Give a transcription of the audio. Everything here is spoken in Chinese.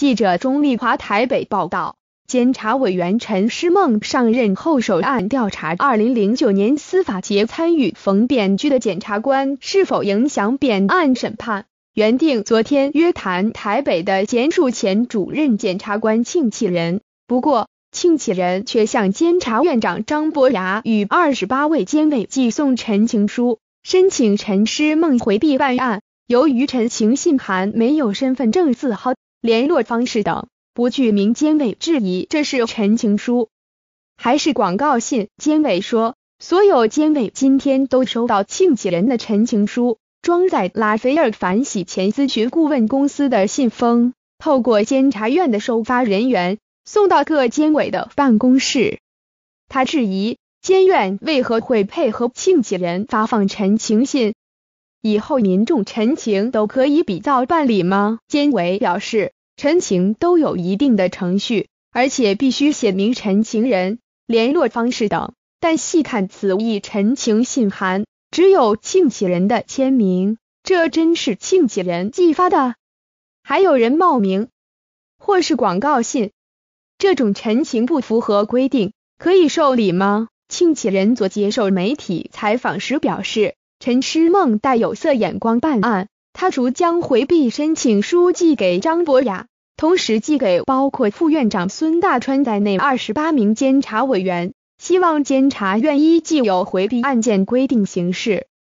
记者钟丽华台北报道，监察委员陈诗梦上任后首案调查，二零零九年司法节参与冯扁居的检察官是否影响扁案审判。原定昨天约谈台北的检署前主任检察官庆启仁，不过庆启仁却向监察院长张伯雅与二十八位监委寄送陈情书，申请陈诗梦回避办案。由于陈情信函没有身份证字号。联络方式等，不具。名监委质疑这是陈情书还是广告信。监委说，所有监委今天都收到庆几人的陈情书，装在拉斐尔反洗钱咨询顾问公司的信封，透过监察院的收发人员送到各监委的办公室。他质疑，监院为何会配合庆几人发放陈情信？以后民众陈情都可以比照办理吗？监委表示，陈情都有一定的程序，而且必须写明陈情人、联络方式等。但细看此一陈情信函，只有庆起人的签名，这真是庆起人寄发的？还有人冒名，或是广告信，这种陈情不符合规定，可以受理吗？庆起人昨接受媒体采访时表示。陈诗梦带有色眼光办案，他逐将回避申请书寄给张博雅，同时寄给包括副院长孙大川在内二十八名监察委员，希望监察院依既有回避案件规定行事。